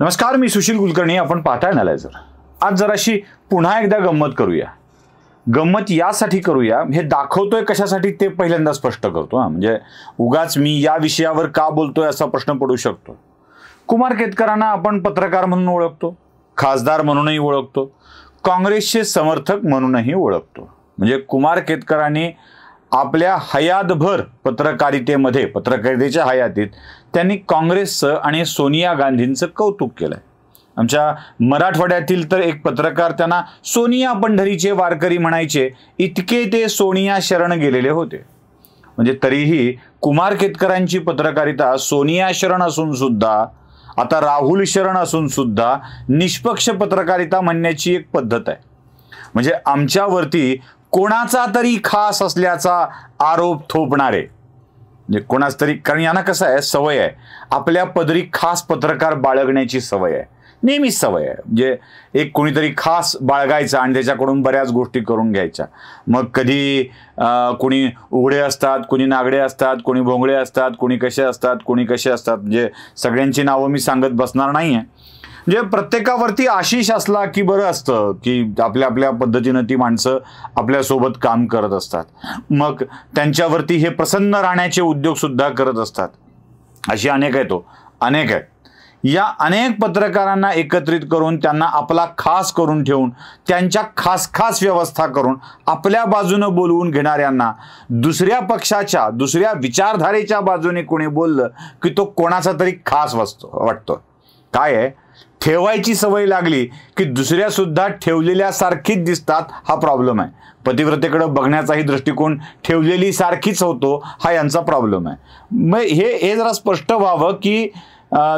नमस्कार मी सुशील कुलकर्णी आपण पाहताय सर आज जराशी पुन्हा एकदा गंमत करूया गंमत यासाठी करूया हे दाखवतोय कशासाठी ते पहिल्यांदा स्पष्ट करतो म्हणजे उगाच मी या विषयावर का बोलतोय असा प्रश्न पडू शकतो कुमार केतकरांना आपण पत्रकार म्हणून ओळखतो खासदार म्हणूनही ओळखतो काँग्रेसचे समर्थक म्हणूनही ओळखतो म्हणजे कुमार केतकरांनी आपल्या हयातभर पत्रकारितेमध्ये पत्रकारितेच्या हयातीत त्यांनी काँग्रेसचं आणि सोनिया गांधींचं कौतुक केलं आमच्या मराठवाड्यातील तर एक पत्रकार त्यांना सोनिया पंढरीचे वारकरी म्हणायचे इतके ते सोनिया शरण गेलेले होते म्हणजे तरीही कुमार केतकरांची पत्रकारिता सोनिया शरण असून सुद्धा आता राहुल शरण असून सुद्धा निष्पक्ष पत्रकारिता म्हणण्याची एक पद्धत आहे म्हणजे आमच्यावरती कोणाचा तरी खास असल्याचा आरोप थोपणारे म्हणजे कोणाच तरी कारण यांना कसं आहे सवय आहे आपल्या पदरी खास पत्रकार बाळगण्याची सवय आहे नेहमीच सवय आहे म्हणजे एक कोणीतरी खास बाळगायचा आणि त्याच्याकडून बऱ्याच गोष्टी करून घ्यायच्या मग कधी कोणी उघडे असतात कोणी नागडे असतात कोणी भोंगळे असतात कोणी कसे असतात कोणी कसे असतात म्हणजे सगळ्यांची नावं मी सांगत बसणार नाही आहे म्हणजे प्रत्येकावरती आशिष असला की बरं असतं की आपल्या आपल्या पद्धतीनं ती माणसं आपल्यासोबत काम करत असतात मग त्यांच्यावरती हे प्रसन्न राहण्याचे उद्योगसुद्धा करत असतात अशी अनेक आहेत तो हो. अनेक आहेत या अनेक पत्रकारांना एकत्रित करून त्यांना आपला खास करून ठेवून त्यांच्या खास खास व्यवस्था करून आपल्या बाजूनं बोलवून घेणाऱ्यांना दुसऱ्या पक्षाच्या दुसऱ्या विचारधारेच्या बाजूने कोणी बोललं की तो कोणाचा तरी खास वाचतो वाटतो काय आहे ठेवायची सवय लागली की दुसऱ्यासुद्धा सारखीच दिसतात हा प्रॉब्लेम आहे पतिव्रतेकडं बघण्याचाही दृष्टिकोन ठेवलेली सारखीच होतो हा यांचा प्रॉब्लेम आहे मग हे हे जरा स्पष्ट व्हावं की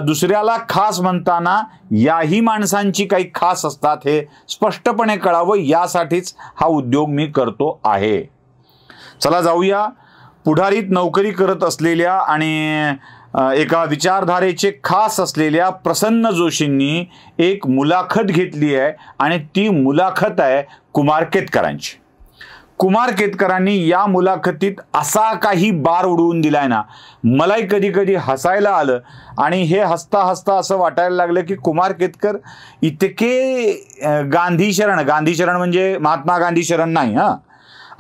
दुसऱ्याला खास म्हणताना याही माणसांची काही खास असतात हे स्पष्टपणे कळावं यासाठीच हा उद्योग मी करतो आहे चला जाऊया पुढारीत नोकरी करत असलेल्या आणि एका विचारधारेचे खास असलेल्या प्रसन्न जोशींनी एक मुलाखत घेतली आहे आणि ती मुलाखत आहे कुमार केतकरांची कुमार केतकरांनी या मुलाखतीत असा काही बार उडवून दिलाय ना मलाही कधी कधी हसायला आलं आणि हे हसता हसता असं वाटायला लागलं की कुमार केतकर इतके गांधीशरण गांधीशरण म्हणजे महात्मा गांधी शरण नाही हां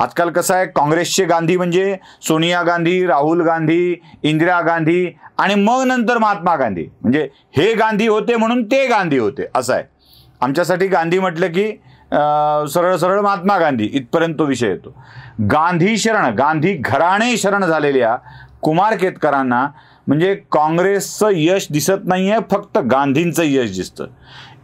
आजकाल कसं आहे काँग्रेसचे गांधी म्हणजे सोनिया गांधी राहुल गांधी इंदिरा गांधी आणि मग नंतर महात्मा गांधी म्हणजे हे गांधी होते म्हणून ते गांधी होते असं आहे आमच्यासाठी गांधी म्हटलं की सरळ सरळ महात्मा गांधी इथपर्यंत तो विषय येतो गांधी शरण गांधी घराणे शरण झालेल्या कुमार केतकरांना म्हणजे काँग्रेसचं यश दिसत नाही आहे फक्त गांधींचं यश दिसतं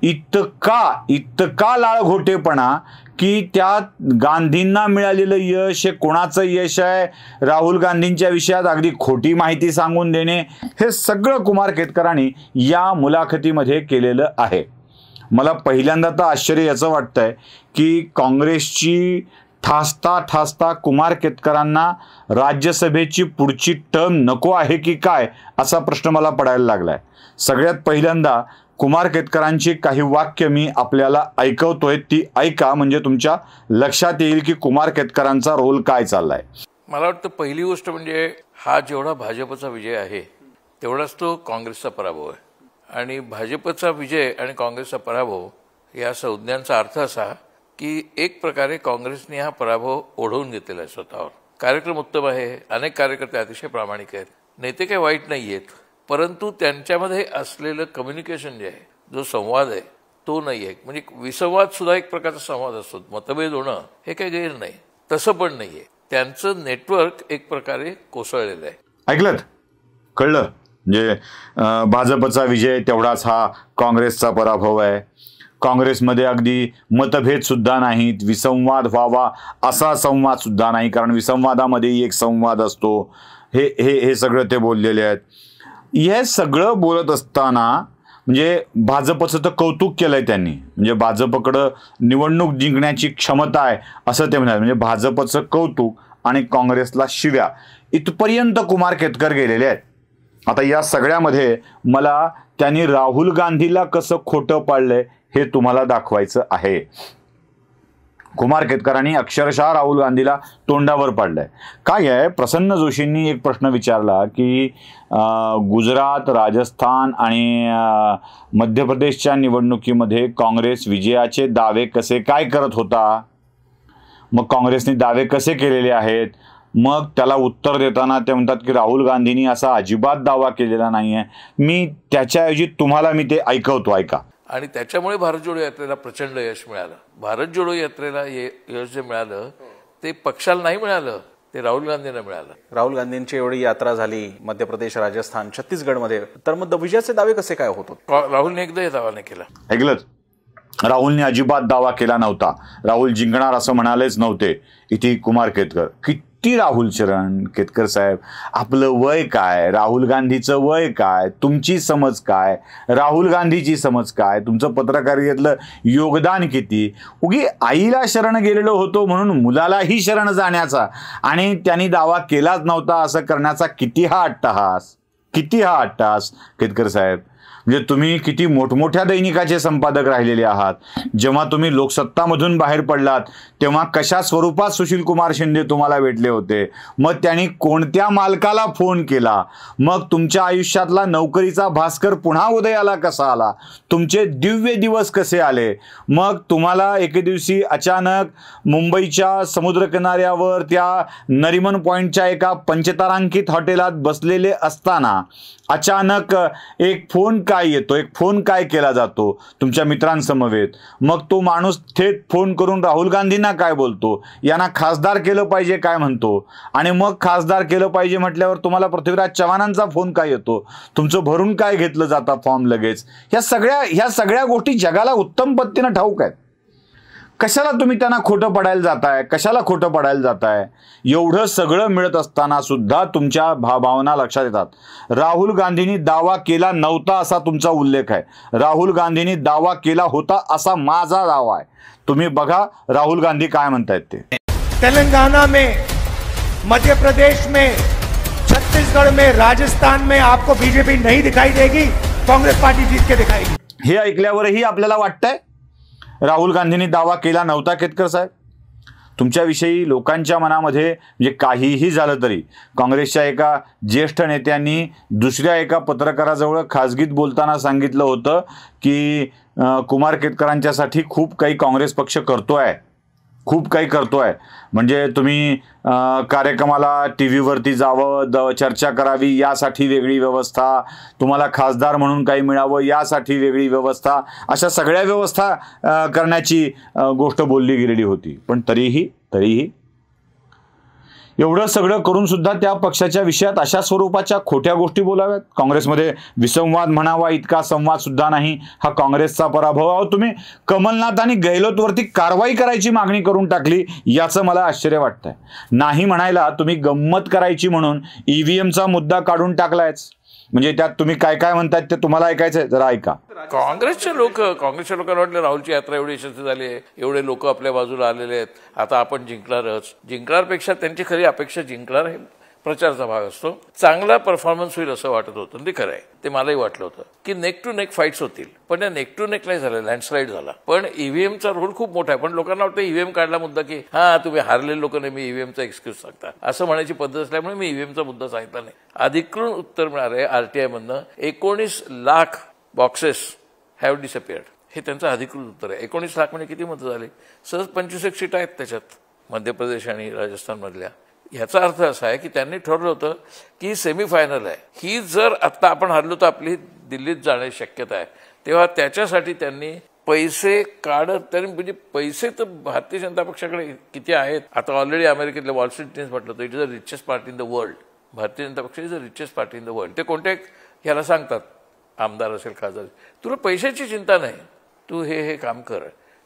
इतका इतका लाळघोटेपणा की त्या गांधींना मिळालेलं यश हे कोणाचं यश आहे राहुल गांधींच्या विषयात अगदी खोटी माहिती सांगून देणे हे सगळं कुमार केतकरांनी या मुलाखतीमध्ये केलेलं आहे मला पहिल्यांदा तर आश्चर्य याचं वाटतं आहे की काँग्रेसची ठासता ठासता कुमार केतकरांना राज्यसभेची पुढची टर्म नको आहे की काय असा प्रश्न मला पडायला लागला आहे सगळ्यात पहिल्यांदा कुमार केतकरांची काही वाक्य मी आपल्याला ऐकवतोय ती ऐका म्हणजे तुमच्या लक्षात येईल की कुमार केतकरांचा रोल काय चाललाय मला वाटतं पहिली गोष्ट म्हणजे हा जेवढा भाजपचा विजय आहे तेवढाच तो काँग्रेसचा पराभव आहे आणि भाजपचा विजय आणि काँग्रेसचा पराभव या संज्ञांचा अर्थ असा की एक प्रकारे काँग्रेसने हा पराभव ओढवून घेतलेला आहे स्वतःवर कार्यक्रम उत्तम आहे अनेक कार्यकर्ते अतिशय प्रामाणिक आहेत नेते काही वाईट नाही आहेत परंतु त्यांच्यामध्ये असलेलं कम्युनिकेशन जे आहे जो संवाद आहे तो नाही आहे म्हणजे विसंवाद सुद्धा एक प्रकारचा संवाद असतो मतभेद होणं हे काही गैर नाही तसं पण नाहीये त्यांचं नेटवर्क एक प्रकारे कोसळलेलं आहे ऐकलं कळलं म्हणजे भाजपचा विजय तेवढाच हा काँग्रेसचा पराभव आहे काँग्रेसमध्ये अगदी मतभेद सुद्धा नाहीत विसंवाद व्हावा असा संवाद सुद्धा नाही कारण विसंवादामध्येही एक संवाद असतो हे हे हे सगळं ते बोललेले आहेत हे सगळं बोलत असताना म्हणजे भाजपचं तर कौतुक केलंय त्यांनी म्हणजे भाजपकडं निवडणूक जिंकण्याची क्षमता आहे असं ते म्हणाले म्हणजे भाजपचं कौतुक आणि काँग्रेसला शिव्या इथपर्यंत कुमार केतकर गेलेले आहेत आता या सगळ्यामध्ये मला त्यांनी राहुल गांधीला कसं खोटं पाडलंय हे तुम्हाला दाखवायचं आहे कुमार केतकरांनी अक्षरशः राहुल गांधीला तोंडावर पाडलं आहे काय आहे प्रसन्न जोशींनी एक प्रश्न विचारला की गुजरात राजस्थान आणि मध्य प्रदेशच्या निवडणुकीमध्ये काँग्रेस विजयाचे दावे कसे काय करत होता मग काँग्रेसने दावे कसे केलेले आहेत मग त्याला उत्तर देताना ते म्हणतात की राहुल गांधींनी असा अजिबात दावा केलेला नाही आहे मी त्याच्याऐवजी तुम्हाला मी ते ऐकवतो ऐका आणि त्याच्यामुळे भारत जोडो यात्रेला प्रचंड यश मिळालं भारत जोडो यात्रेला यश जे मिळालं ते पक्षाला नाही मिळालं ते राहुल गांधींना मिळालं राहुल गांधींची एवढी यात्रा झाली मध्य प्रदेश राजस्थान छत्तीसगडमध्ये तर मग विजयाचे दावे कसे काय होतो राहुलने एकदा दावा नाही केला ऐकलं राहुलने अजिबात दावा केला नव्हता राहुल जिंकणार असं म्हणालेच नव्हते इथे कुमार केतकर किती ती राहुल शरण केतकर साहेब आपलं वय काय राहुल गांधीचं वय काय तुमची समज काय राहुल गांधीची समज काय तुमचं पत्रकारितेतलं योगदान किती उगी आईला शरण गेलेलो होतो म्हणून मुलालाही शरण जाण्याचा आणि त्यांनी दावा केलाच नव्हता असं करण्याचा किती हा अट्टहास किती हा अट्टहास केतकर साहेब म्हणजे तुम्ही किती मोठमोठ्या दैनिकाचे संपादक राहिलेले आहात जेव्हा तुम्ही लोकसत्तामधून बाहेर पडलात तेव्हा कशा स्वरूपात सुशील कुमार शिंदे तुम्हाला भेटले होते मग त्यांनी कोणत्या मालकाला फोन केला मग तुमच्या आयुष्यातला नोकरीचा भास्कर पुन्हा उदयाला कसा आला तुमचे दिव्य दिवस कसे आले मग तुम्हाला एके दिवशी अचानक मुंबईच्या समुद्रकिनाऱ्यावर त्या नरिमन पॉईंटच्या एका पंचतारांकित हॉटेलात बसलेले असताना अचानक एक फोन काय येतो एक फोन काय केला जातो तुमच्या मित्रांसमवेत मग तो माणूस थेट फोन करून राहुल गांधींना काय बोलतो यांना खासदार केलं पाहिजे काय म्हणतो आणि मग खासदार केलं पाहिजे म्हटल्यावर तुम्हाला पृथ्वीराज चव्हाणांचा फोन काय येतो तुमचं भरून काय घेतलं जातं फॉर्म लगेच ह्या सगळ्या ह्या सगळ्या गोष्टी जगाला उत्तम पद्धतीनं ठाऊक आहेत कशाला तुम्ही त्यांना खोटं पडायला जाताय कशाला खोटं पडायला जाताय एवढं सगळं मिळत असताना सुद्धा तुमच्या भावना लक्षात येतात राहुल गांधींनी दावा केला नव्हता असा तुमचा उल्लेख आहे राहुल गांधींनी दावा केला होता असा माझा दावा आहे तुम्ही बघा राहुल गांधी काय म्हणतायत ते तेलंगणा में मध्य प्रदेश में छत्तीसगढ़ मे राजस्थान मे आपको बीजेपी नहीं दिखाई देगी काँग्रेस पार्टी जीत के दिखाई हे ऐकल्यावरही आपल्याला वाटतंय राहुल गांधींनी दावा केला नव्हता केतकर साहेब तुमच्याविषयी लोकांच्या मनामध्ये म्हणजे काहीही झालं तरी काँग्रेसच्या एका ज्येष्ठ नेत्यांनी दुसऱ्या एका पत्रकाराजवळ खाजगीत बोलताना सांगितलं होतं की कुमार केतकरांच्यासाठी खूप काही काँग्रेस पक्ष करतो आहे खूप काही करतो आहे म्हणजे तुम्ही कार्यक्रमाला टी व्हीवरती जावं द चर्चा करावी यासाठी वेगळी व्यवस्था तुम्हाला खासदार म्हणून काही मिळावं यासाठी वेगळी व्यवस्था अशा सगळ्या व्यवस्था करण्याची गोष्ट बोलली गेलेली होती पण तरीही तरीही एवढं सगळं करून सुद्धा त्या पक्षाच्या विषयात अशा स्वरूपाच्या खोट्या गोष्टी बोलाव्यात काँग्रेसमध्ये विसंवाद म्हणावा इतका संवाद सुद्धा नाही हा काँग्रेसचा पराभव आहो तुम्ही कमलनाथ आणि गहलोतवरती कारवाई करायची मागणी करून टाकली याचं मला आश्चर्य वाटतंय नाही म्हणायला तुम्ही गंमत करायची म्हणून ईव्हीएमचा e मुद्दा काढून टाकलायच म्हणजे त्यात तुम्ही काय काय म्हणतात ते तुम्हाला ऐकायचंय जरा ऐका काँग्रेसचे लोक काँग्रेसच्या लोकांना वाटलं राहुलची यात्रा एवढी यशस्वी झाली आहे एवढे लोक आपल्या बाजूला आलेले आहेत आता आपण जिंकणारच जिंकणारपेक्षा त्यांची खरी अपेक्षा जिंकणार आहे प्रचारचा भाग असतो चांगला परफॉर्मन्स होईल असं वाटत होतं ते खरं आहे ते मलाही वाटलं होतं की नेक टू नेक फाईट्स होतील पण या नेक टू नेक नाही झालं लँडस्लाईड झाला पण ईव्हीएमचा e रोल खूप मोठा आहे पण लोकांना वाटतं ईव्हीएम e काढला मुद्दा की हा तुम्ही हारलेले लोक नाही मी ईव्हीएमचा e एक्सक्यूज सांगता असं म्हणायची पद्धत असल्यामुळे मी ईव्हीएमचा मुद्दा सांगितला नाही अधिकृत उत्तर मिळालं आहे आरटीआय मधनं एकोणीस लाख बॉक्सेस हॅव डिसअपिअर्ड हे त्यांचं अधिकृत उत्तर आहे एकोणीस लाख म्हणजे किती मतं झाले सहज पंचवीस एक सीट आहेत त्याच्यात मध्य प्रदेश आणि राजस्थानमधल्या ह्याचा अर्थ असा आहे की त्यांनी ठरवलं होतं की सेमीफायनल आहे ही जर आत्ता आपण हरलो तर आपली दिल्लीत जाण्याची शक्यता आहे तेव्हा त्याच्यासाठी त्यांनी पैसे काढत त्यांनी म्हणजे पैसे तर भारतीय जनता पक्षाकडे किती आहेत आता ऑलरेडी अमेरिकेतले वॉल म्हटलं होतं it is a richest party in the world भारतीय जनता पक्ष is a richest party in the world ते कोणते ह्याला सांगतात आमदार असेल खासदार तुला पैशाची चिंता नाही तू हे हे काम कर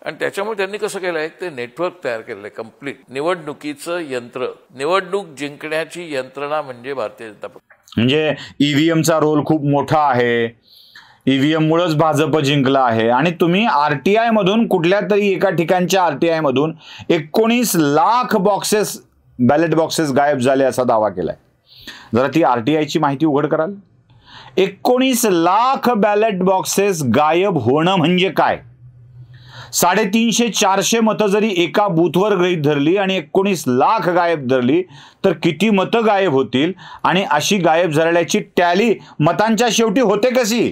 आणि त्याच्यामुळे त्यांनी कसं केलं आहे ते नेटवर्क तयार केलंय आहे कम्प्लीट निवडणुकीचं यंत्र निवडणूक जिंकण्याची यंत्रणा म्हणजे भारतीय जनता पक्ष म्हणजे ईव्हीएमचा e रोल खूप मोठा आहे ईव्हीएम e मुळेच भाजप जिंकला आहे आणि तुम्ही आरटीआय मधून कुठल्या तरी एका ठिकाणच्या आरटीआय मधून एकोणीस लाख बॉक्सेस बॅलेट बॉक्सेस गायब झाले असा दावा केलाय जरा ती आरटीआयची माहिती उघड कराल एकोणीस लाख बॅलेट बॉक्सेस गायब होणं म्हणजे काय साडेतीनशे चारशे मतं जरी एका बूथवर गृहीत धरली आणि एकोणीस लाख गायब धरली तर किती मतं गायब होतील आणि अशी गायब झाल्याची टॅली मतांच्या शेवटी होते कशी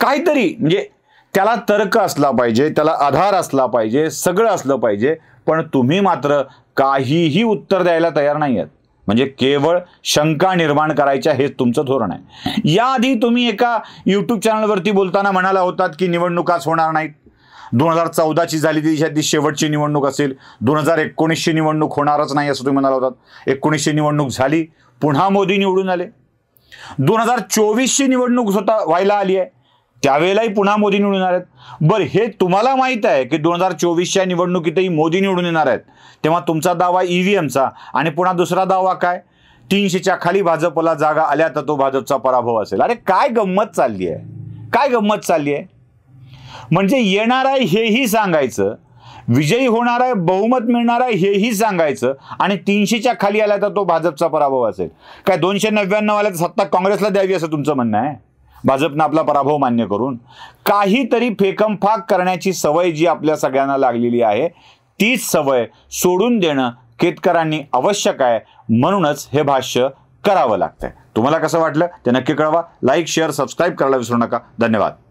काहीतरी म्हणजे त्याला तर्क असला पाहिजे त्याला आधार असला पाहिजे सगळं असलं पाहिजे पण तुम्ही मात्र काहीही उत्तर द्यायला तयार नाही आहेत म्हणजे केवळ शंका निर्माण करायच्या हेच तुमचं धोरण आहे याआधी तुम्ही एका यूट्यूब चॅनलवरती बोलताना म्हणाला होतात की निवडणुकाच होणार नाहीत दोन हजार चौदाची झाली त्याच्यातली शेवटची निवडणूक असेल दोन हजार एकोणीसशे निवडणूक होणारच नाही असं तुम्ही म्हणाला होतात एकोणीसशे निवडणूक झाली पुन्हा मोदी निवडून आले दोन हजार चोवीसची निवडणूक स्वतः व्हायला आली आहे त्यावेळेलाही पुन्हा मोदी निवडून आले आहेत बरं हे तुम्हाला माहीत आहे की दोन हजार चोवीसच्या निवडणुकीतही मोदी निवडून येणार आहेत तेव्हा तुमचा दावा ईव्हीएमचा आणि पुन्हा दुसरा दावा काय तीनशेच्या खाली भाजपला जागा आल्या तर तो भाजपचा पराभव असेल अरे काय गंमत चालली आहे काय गंमत चालली आहे म्हणजे येणार आहे हेही सांगायचं विजयी होणार आहे बहुमत मिळणार आहे हेही सांगायचं आणि तीनशेच्या खाली आला तर तो भाजपचा पराभव असेल काय दोनशे नव्याण्णव आल्या तर सत्ता काँग्रेसला द्यावी असं तुमचं म्हणणं आहे भाजपनं आपला पराभव मान्य करून काहीतरी फेकमफाक करण्याची सवय जी आपल्या सगळ्यांना लागलेली आहे तीच सवय सोडून देणं केतकरांनी आवश्यक आहे म्हणूनच हे भाष्य करावं लागतंय तुम्हाला कसं वाटलं ते नक्की कळवा लाईक शेअर सबस्क्राईब करायला विसरू नका धन्यवाद